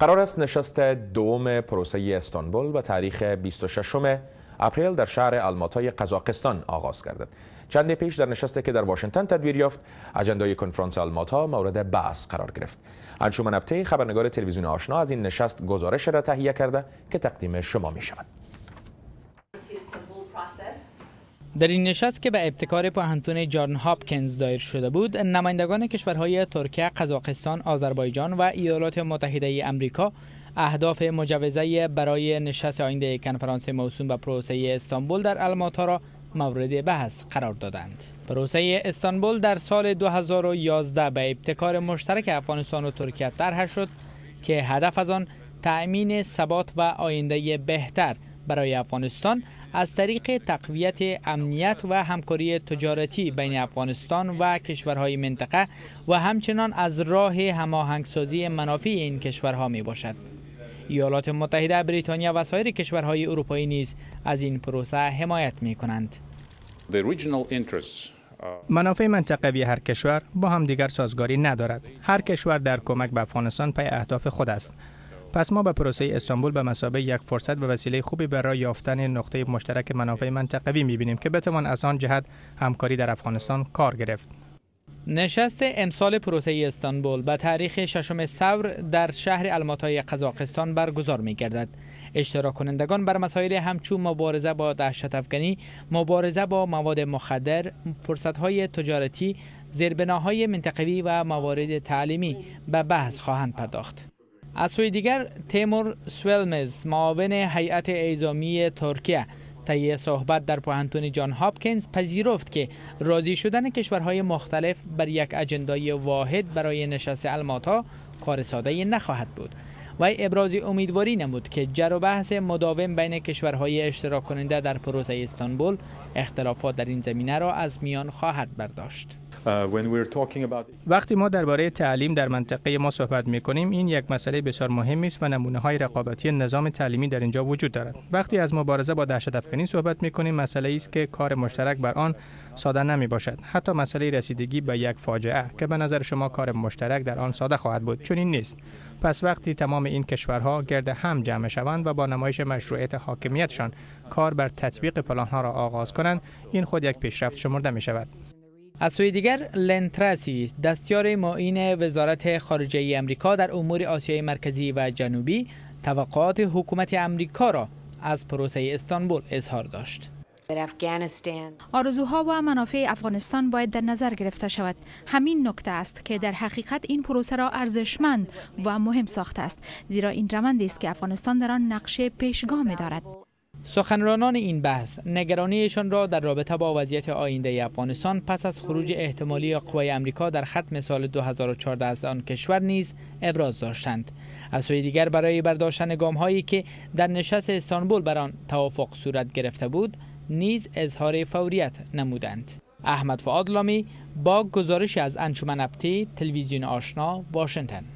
قرار است نشست دوم پروسه استانبول و تاریخ 26 اپریل در شهر الماتای قزاقستان آغاز گردد چند پیش در نشستی که در واشنگتن تدویر یافت اجندای کنفرانس آلماتا مورد بحث قرار گرفت انشومن خبرنگار تلویزیون آشنا از این نشست گزارش را تهیه کرده که تقدیم شما می شود در این نشست که به ابتکار پوهنتون جان هاپکینز دایر شده بود نمایندگان کشورهای ترکیه قزاقستان آذربایجان و ایالات متحده ای امریکا اهداف مجوزه برای نشست آینده کنفرانس موسوم به پروسه استانبول در الماتا را مورد بحث قرار دادند. پروسه استانبول در سال 2011 به ابتکار مشترک افغانستان و ترکیه طرح شد که هدف از آن تأمین ثبات و آینده بهتر برای افغانستان از طریق تقویت امنیت و همکاری تجارتی بین افغانستان و کشورهای منطقه و همچنان از راه هماهنگسازی منافع این کشورها می باشد. ایالات متحده بریتانیا و سایر کشورهای اروپایی نیز از این پروسه حمایت می کنند. Uh, منافع منطقوی هر کشور با همدیگر سازگاری ندارد. هر کشور در کمک به افغانستان پی اهداف خود است. پس ما به پروسه استانبول به مسابقه یک فرصت و وسیله خوبی برای یافتن نقطه مشترک منافع منطقوی میبینیم که بتوان از آن جهت همکاری در افغانستان کار گرفت نشست امسال پروسه استانبول به تاریخ ششم سور در شهر الماتای قزاقستان برگزار می گردد. اشتراک کنندگان بر مسائل همچون مبارزه با دهشت افغانی، مبارزه با مواد مخدر، فرصتهای تجارتی، زیربناهای منطقوی و موارد تعلیمی به بحث خواهند پرداخت. از سوی دیگر تیمور سویلمز معاون هیئت اعزامی ترکیه طی صحبت در پوهنتون جان هاپکینز پذیرفت که راضی شدن کشورهای مختلف بر یک اجندای واحد برای نشست الماتا کار ساده نخواهد بود و ابراز امیدواری نمود که جر و بحث مداوم بین کشورهای اشتراک کننده در پروسه استانبول اختلافات در این زمینه را از میان خواهد برداشت Uh, وقتی ما درباره تعلیم در منطقه ما صحبت می کنیم این یک مسئله بسیار مهم است و نمونه های رقابتی نظام تعلیمی در اینجا وجود دارد وقتی از مبارزه با دهشت افکنی صحبت می کنیم مسئله است که کار مشترک بر آن ساده نمی باشد حتی مسئله رسیدگی به یک فاجعه که به نظر شما کار مشترک در آن ساده خواهد بود این نیست پس وقتی تمام این کشورها گرد هم جمع شوند و با نمایش مشروعیت حاکمیتشان کار بر تطبیق پلانها را آغاز کنند این خود یک پیشرفت شمرده می شود از سوی دیگر لنتراسی دستیار معین وزارت خارجه امریکا در امور آسیای مرکزی و جنوبی توقعات حکومت امریکا را از پروسه استانبول اظهار داشت. آرزوها و منافع افغانستان باید در نظر گرفته شود همین نکته است که در حقیقت این پروسه را ارزشمند و مهم ساخته است زیرا این روندی است که افغانستان در آن نقشه پیشگامی دارد سخنرانان این بحث نگرانیشان را در رابطه با وضعیت آینده افغانستان پس از خروج احتمالی قوای امریکا در ختم سال 2014 از آن کشور نیز ابراز داشتند از سوی دیگر برای برداشتن گام هایی که در نشست استانبول بر آن توافق صورت گرفته بود نیز اظهار فوریت نمودند احمد فعاد لامی با گزارش از انجمن ابتی تلویزیون آشنا واشنگتن